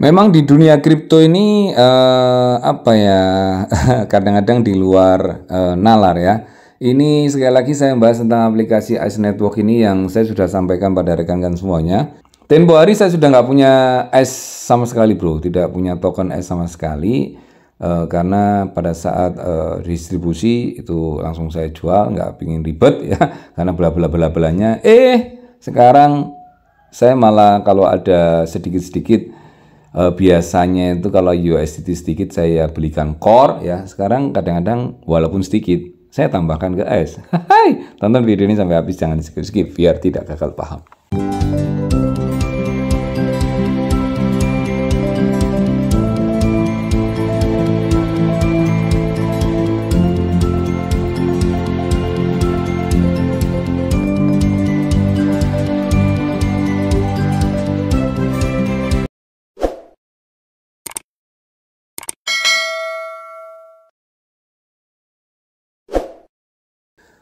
Memang di dunia kripto ini eh, apa ya kadang-kadang di luar eh, nalar ya. Ini sekali lagi saya membahas tentang aplikasi Ice Network ini yang saya sudah sampaikan pada rekan-rekan semuanya. Tempo hari saya sudah nggak punya S sama sekali bro, tidak punya token S sama sekali uh, karena pada saat uh, distribusi itu langsung saya jual, nggak pingin ribet ya karena bla bla bla belanya. Eh sekarang saya malah kalau ada sedikit sedikit uh, biasanya itu kalau USDT sedikit saya belikan core ya. Sekarang kadang-kadang walaupun sedikit saya tambahkan ke S. Hai, tonton video ini sampai habis jangan skip-skip biar tidak gagal paham.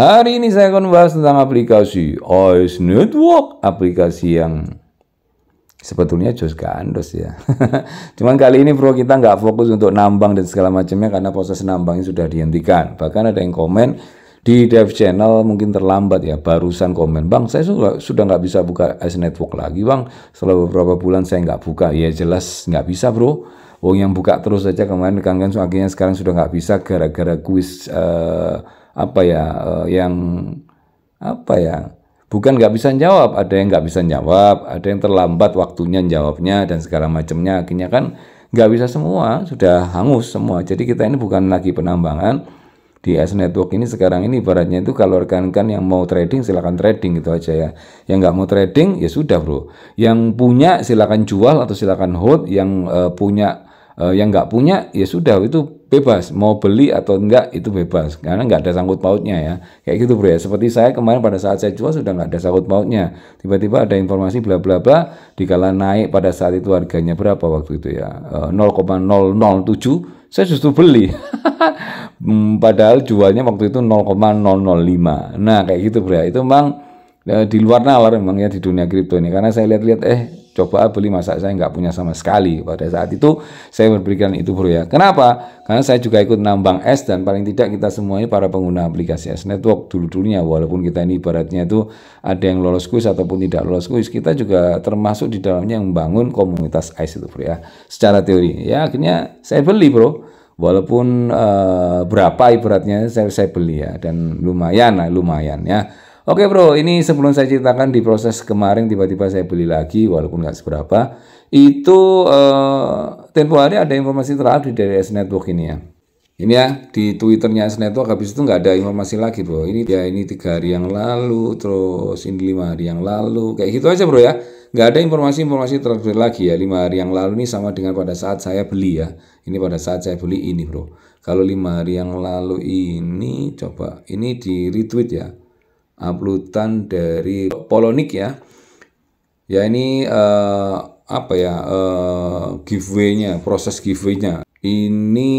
Hari ini saya akan membahas tentang aplikasi Ice Network, aplikasi yang sebetulnya jos gandos ya. Cuman kali ini bro kita nggak fokus untuk nambang dan segala macamnya karena proses nambangnya sudah dihentikan. Bahkan ada yang komen di dev channel mungkin terlambat ya barusan komen bang saya sudah sudah nggak bisa buka S Network lagi bang setelah beberapa bulan saya nggak buka ya jelas nggak bisa bro Wong yang buka terus saja kemarin kangen, akhirnya sekarang sudah nggak bisa gara-gara kuis -gara eh, apa ya eh, yang apa ya bukan nggak bisa jawab ada yang nggak bisa jawab ada yang terlambat waktunya jawabnya dan segala macamnya akhirnya kan nggak bisa semua sudah hangus semua jadi kita ini bukan lagi penambangan di S Network ini sekarang ini ibaratnya itu kalau rekan-rekan yang mau trading silahkan trading gitu aja ya yang nggak mau trading ya sudah bro yang punya silahkan jual atau silahkan hold yang uh, punya uh, yang nggak punya ya sudah itu bebas mau beli atau enggak itu bebas karena enggak ada sangkut pautnya ya kayak gitu bro ya seperti saya kemarin pada saat saya jual sudah enggak ada sangkut pautnya tiba-tiba ada informasi bla bla bla dikala naik pada saat itu harganya berapa waktu itu ya 0,007 eh, saya justru beli hmm, padahal jualnya waktu itu 0,005 nah kayak gitu bro ya itu memang eh, di luar nalar memang ya di dunia kripto ini karena saya lihat-lihat eh coba beli masak saya nggak punya sama sekali pada saat itu saya memberikan itu bro ya kenapa karena saya juga ikut nambang es dan paling tidak kita semuanya para pengguna aplikasi es Network dulu dulunya walaupun kita ini ibaratnya itu ada yang lolos kuis ataupun tidak lolos kuis kita juga termasuk di dalamnya yang membangun komunitas es itu bro ya secara teori ya akhirnya saya beli bro walaupun uh, berapa ibaratnya saya saya beli ya dan lumayan lah lumayan ya Oke bro, ini sebelum saya ceritakan di proses kemarin tiba-tiba saya beli lagi walaupun nggak seberapa. Itu eh, tempo hari ada informasi terakhir dari S Network ini ya. Ini ya di Twitternya S Network habis itu nggak ada informasi lagi bro. Ini ya ini tiga hari yang lalu, terus ini lima hari yang lalu, kayak gitu aja bro ya. Nggak ada informasi-informasi terakhir lagi ya. Lima hari yang lalu ini sama dengan pada saat saya beli ya. Ini pada saat saya beli ini bro. Kalau lima hari yang lalu ini coba ini di retweet ya uploadan dari Polonik ya. Ya ini uh, apa ya uh, giveaway-nya, proses giveaway-nya. Ini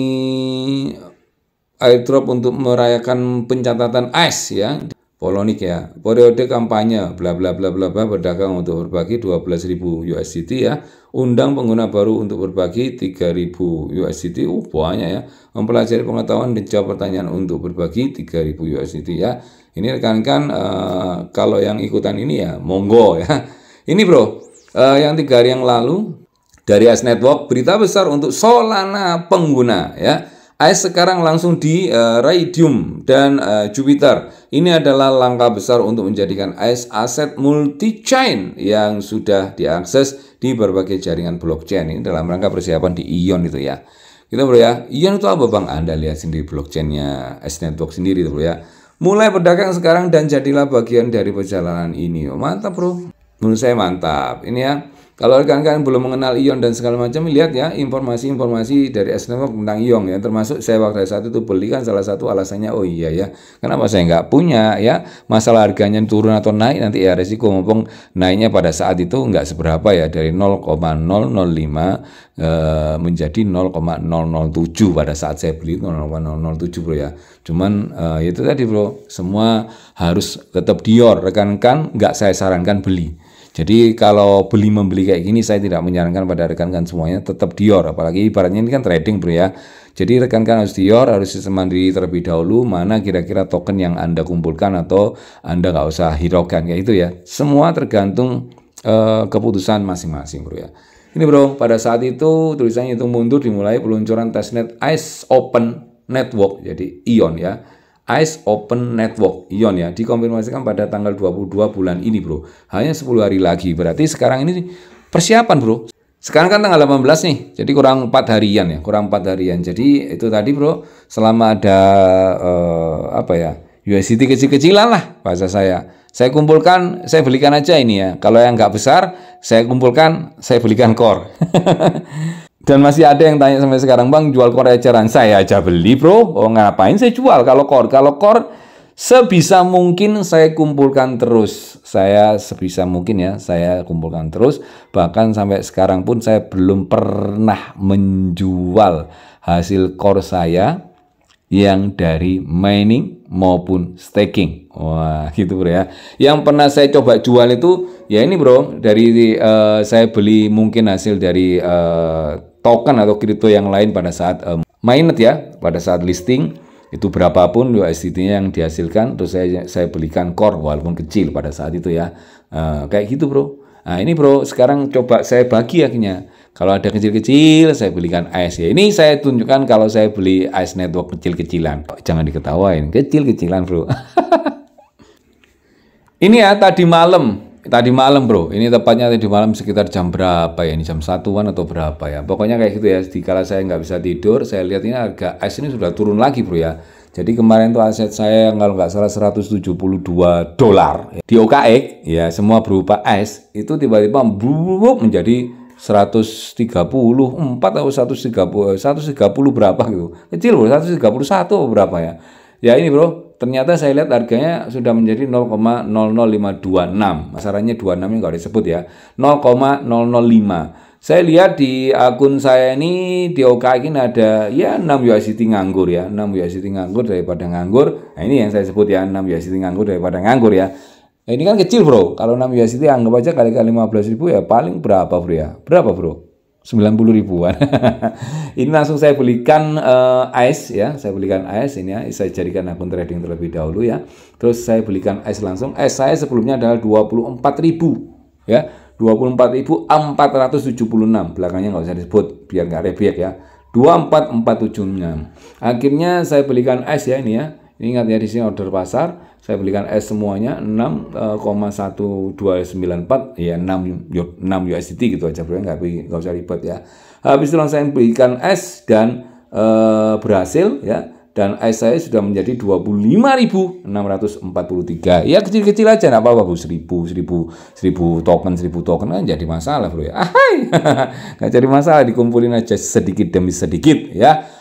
airdrop untuk merayakan pencatatan ice ya. Polonik ya, periode kampanye bla bla bla bla bla berdagang untuk berbagi 12.000 USDT ya, undang pengguna baru untuk berbagi 3.000 USDT, uh banyak ya, mempelajari pengetahuan dan jawab pertanyaan untuk berbagi 3.000 USDT ya. Ini rekan-rekan uh, kalau yang ikutan ini ya monggo ya. Ini bro, uh, yang tiga hari yang lalu dari As Network berita besar untuk Solana pengguna ya. AIS sekarang langsung di uh, eh, Radium dan uh, Jupiter. Ini adalah langkah besar untuk menjadikan AIS aset multi-chain yang sudah diakses di berbagai jaringan blockchain. Ini dalam rangka persiapan di ION itu ya. Kita gitu, bro ya, ION itu apa bang? Anda lihat sendiri blockchainnya S Network sendiri itu bro ya. Mulai berdagang sekarang dan jadilah bagian dari perjalanan ini. Oh, mantap bro. Menurut saya mantap. Ini ya. Kalau rekan-rekan belum mengenal ion dan segala macam, lihat ya informasi-informasi dari Esnova tentang ion ya. Termasuk saya waktu saat itu beli kan salah satu alasannya, oh iya ya, kenapa saya nggak punya ya? Masalah harganya turun atau naik nanti ya resiko mumpung naiknya pada saat itu nggak seberapa ya dari 0,005 e, eh, menjadi 0,007 pada saat saya beli 0,007 bro ya. Cuman e, itu tadi bro, semua harus tetap Dior rekan-rekan nggak saya sarankan beli jadi kalau beli membeli kayak gini saya tidak menyarankan pada rekan-rekan semuanya tetap Dior apalagi ibaratnya ini kan trading bro ya. Jadi rekan-rekan harus Dior harus sistem mandiri terlebih dahulu mana kira-kira token yang Anda kumpulkan atau Anda nggak usah hiraukan kayak itu ya. Semua tergantung uh, keputusan masing-masing bro ya. Ini bro, pada saat itu tulisannya itu mundur dimulai peluncuran testnet Ice Open Network jadi Ion e ya ICE Open Network Ion ya dikonfirmasikan pada tanggal 22 bulan ini bro hanya 10 hari lagi berarti sekarang ini persiapan bro sekarang kan tanggal 18 nih jadi kurang 4 harian ya kurang 4 harian jadi itu tadi bro selama ada eh, apa ya USDT kecil-kecilan lah bahasa saya saya kumpulkan, saya belikan aja ini ya. Kalau yang nggak besar, saya kumpulkan, saya belikan core. Dan masih ada yang tanya sampai sekarang, Bang, jual core eceran. Saya aja beli, Bro. Oh, ngapain saya jual kalau core? Kalau core sebisa mungkin saya kumpulkan terus. Saya sebisa mungkin ya, saya kumpulkan terus. Bahkan sampai sekarang pun saya belum pernah menjual hasil core saya yang dari mining maupun staking. Wah, gitu bro ya. Yang pernah saya coba jual itu ya ini bro, dari uh, saya beli mungkin hasil dari uh, token atau kripto yang lain pada saat um, mainnet ya, pada saat listing itu berapapun USDT-nya yang dihasilkan terus saya saya belikan core walaupun kecil pada saat itu ya. Uh, kayak gitu, Bro. Nah, ini Bro, sekarang coba saya bagi akhirnya. Kalau ada kecil-kecil, saya belikan AS ya. Ini saya tunjukkan kalau saya beli AS network kecil-kecilan. jangan diketawain, kecil-kecilan, Bro. ini ya tadi malam tadi malam bro ini tepatnya tadi malam sekitar jam berapa ya ini jam satuan atau berapa ya pokoknya kayak gitu ya di kala saya nggak bisa tidur saya lihat ini harga es ini sudah turun lagi bro ya jadi kemarin tuh aset saya yang kalau nggak salah 172 dolar ya. di OKX e, ya semua berupa es itu tiba-tiba menjadi 134 atau 130 130 berapa gitu kecil bro 131 berapa ya ya ini bro Ternyata saya lihat harganya sudah menjadi 0,00526. Masarannya 26 enggak disebut ya. 0,005. Saya lihat di akun saya ini di OKI ini ada ya 6 USDT nganggur ya. 6 USDT nganggur daripada nganggur. Nah, ini yang saya sebut ya 6 USDT nganggur daripada nganggur ya. Nah, ini kan kecil bro. Kalau 6 USDT anggap aja kali-kali 15 ribu ya paling berapa bro ya? Berapa bro? 90 ribuan. ini langsung saya belikan uh, ice ya, saya belikan ice ini ya, saya jadikan akun trading terlebih dahulu ya. Terus saya belikan ice langsung. Ice eh, saya sebelumnya adalah ribu ya. ribu 24.476 belakangnya nggak usah disebut biar nggak rebek ya. 24476. Akhirnya saya belikan ice ya ini ya. Ingat ya di sini order pasar saya belikan S semuanya 6,1294 ya 6 6 USDT gitu aja bro ya, nggak nggak usah ribet ya. Habis itu saya belikan S dan e, eh, berhasil ya dan S saya sudah menjadi 25.643. Ya kecil-kecil aja nggak apa-apa Bu 1000 1000 1000 token 1000 token kan jadi masalah bro ya. Ahai. nggak jadi masalah dikumpulin aja sedikit demi sedikit ya.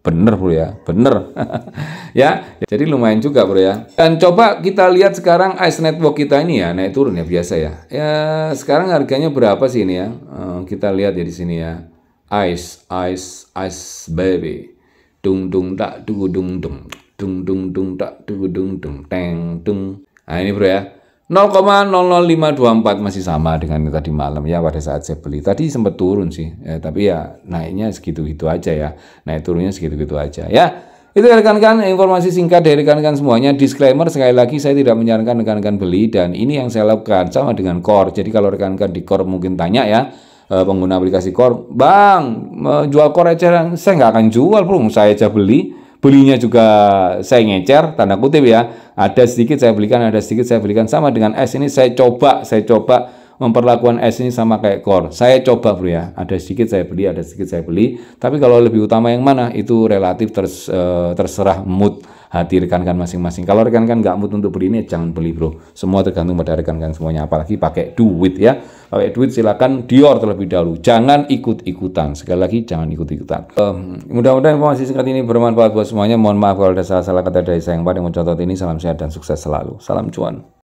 Bener bro ya, bener. ya, jadi lumayan juga bro ya. Dan coba kita lihat sekarang Ice Network kita ini ya, naik turun ya biasa ya. Ya sekarang harganya berapa sih ini ya? Eh, kita lihat ya di sini ya. Ice, Ice, Ice Baby. Dung dung tak dung dung dung. Dung dung dung tak dung dung dung. Teng dung. Nah ini bro ya. 0,00524 masih sama dengan tadi malam ya pada saat saya beli. Tadi sempat turun sih, eh, tapi ya naiknya segitu-gitu aja ya. Naik turunnya segitu-gitu aja ya. Itu rekan-rekan informasi singkat dari rekan-rekan semuanya. Disclaimer sekali lagi saya tidak menyarankan rekan-rekan beli dan ini yang saya lakukan sama dengan core. Jadi kalau rekan-rekan di core mungkin tanya ya eh, pengguna aplikasi core, "Bang, eh, jual core aja Saya nggak akan jual, Bro. Saya aja beli belinya juga saya ngecer tanda kutip ya ada sedikit saya belikan ada sedikit saya belikan sama dengan S ini saya coba saya coba memperlakukan S ini sama kayak core. Saya coba bro ya, ada sedikit saya beli, ada sedikit saya beli. Tapi kalau lebih utama yang mana itu relatif eh, terserah mood hati rekan-rekan masing-masing. Kalau rekan-rekan nggak mood untuk beli ini, ya jangan beli bro. Semua tergantung pada rekan-rekan semuanya, apalagi pakai duit ya. Pakai duit silakan Dior terlebih dahulu. Jangan ikut-ikutan. Sekali lagi, jangan ikut-ikutan. Um, mudah-mudahan informasi singkat ini bermanfaat buat semuanya. Mohon maaf kalau ada salah-salah kata dari saya yang paling contoh ini. Salam sehat dan sukses selalu. Salam cuan.